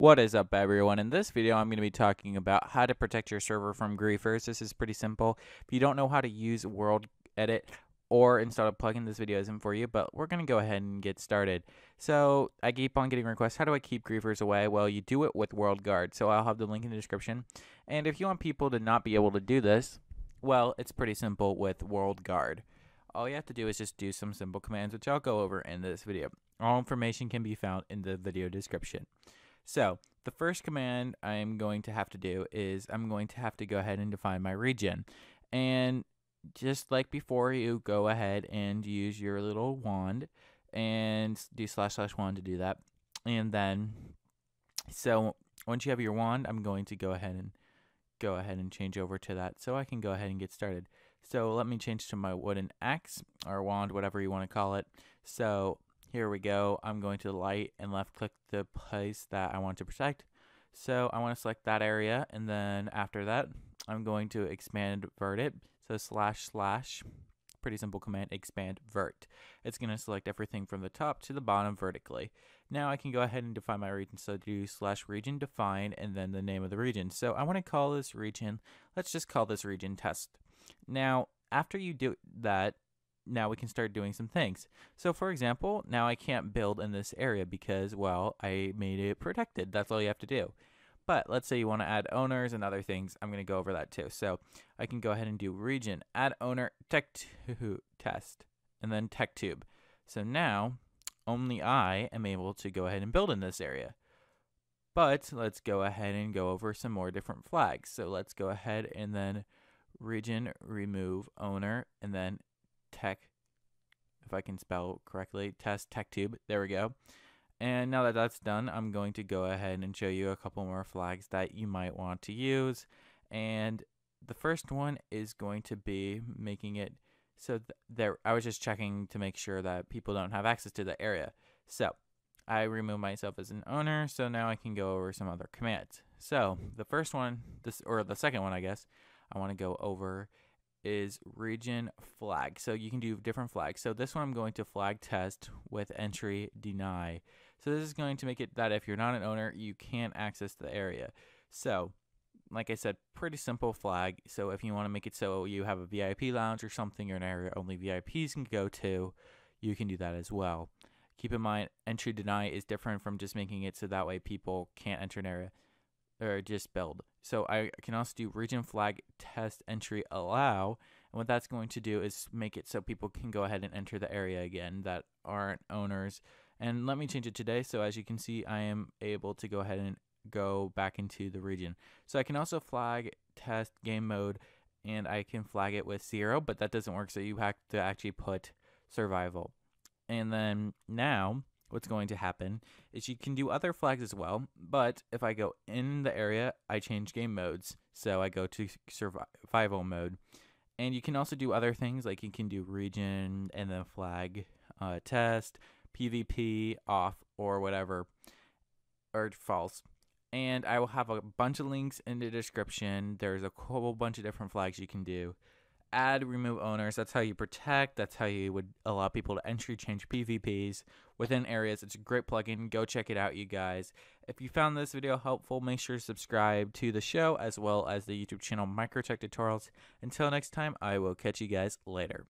What is up everyone? In this video I'm going to be talking about how to protect your server from griefers. This is pretty simple. If you don't know how to use World Edit or install a plugin, this video isn't for you, but we're going to go ahead and get started. So I keep on getting requests, how do I keep griefers away? Well, you do it with World Guard, so I'll have the link in the description. And if you want people to not be able to do this, well, it's pretty simple with World Guard. All you have to do is just do some simple commands, which I'll go over in this video. All information can be found in the video description. So the first command I'm going to have to do is I'm going to have to go ahead and define my region. And just like before, you go ahead and use your little wand and do slash slash wand to do that. And then, so once you have your wand, I'm going to go ahead and go ahead and change over to that so I can go ahead and get started. So let me change to my wooden axe or wand, whatever you want to call it. So here we go. I'm going to light and left click the place that I want to protect. So I want to select that area and then after that I'm going to expand vert it. So slash slash pretty simple command expand vert. It's going to select everything from the top to the bottom vertically. Now I can go ahead and define my region. So do slash region define and then the name of the region. So I want to call this region, let's just call this region test. Now after you do that, now we can start doing some things. So, for example, now I can't build in this area because, well, I made it protected. That's all you have to do. But let's say you want to add owners and other things. I'm going to go over that too. So I can go ahead and do region, add owner, tech test, and then tech tube. So now only I am able to go ahead and build in this area. But let's go ahead and go over some more different flags. So let's go ahead and then region, remove owner, and then Tech, if I can spell correctly, test tech tube. There we go. And now that that's done, I'm going to go ahead and show you a couple more flags that you might want to use. And the first one is going to be making it so th there I was just checking to make sure that people don't have access to the area. So I remove myself as an owner, so now I can go over some other commands. So the first one, this or the second one, I guess, I want to go over is region flag. So you can do different flags. So this one I'm going to flag test with entry deny. So this is going to make it that if you're not an owner, you can't access the area. So like I said, pretty simple flag. So if you want to make it so you have a VIP lounge or something or an area only VIPs can go to, you can do that as well. Keep in mind, entry deny is different from just making it so that way people can't enter an area or just build. So I can also do region flag test entry allow. And what that's going to do is make it so people can go ahead and enter the area again that aren't owners. And let me change it today. So as you can see, I am able to go ahead and go back into the region. So I can also flag test game mode and I can flag it with zero, but that doesn't work. So you have to actually put survival. And then now what's going to happen is you can do other flags as well, but if I go in the area, I change game modes. So I go to survival mode. And you can also do other things like you can do region and then flag uh, test, PvP off or whatever, or false. And I will have a bunch of links in the description. There's a whole bunch of different flags you can do add remove owners. That's how you protect. That's how you would allow people to entry change PvPs within areas. It's a great plugin. Go check it out, you guys. If you found this video helpful, make sure to subscribe to the show as well as the YouTube channel Microtech Tutorials. Until next time, I will catch you guys later.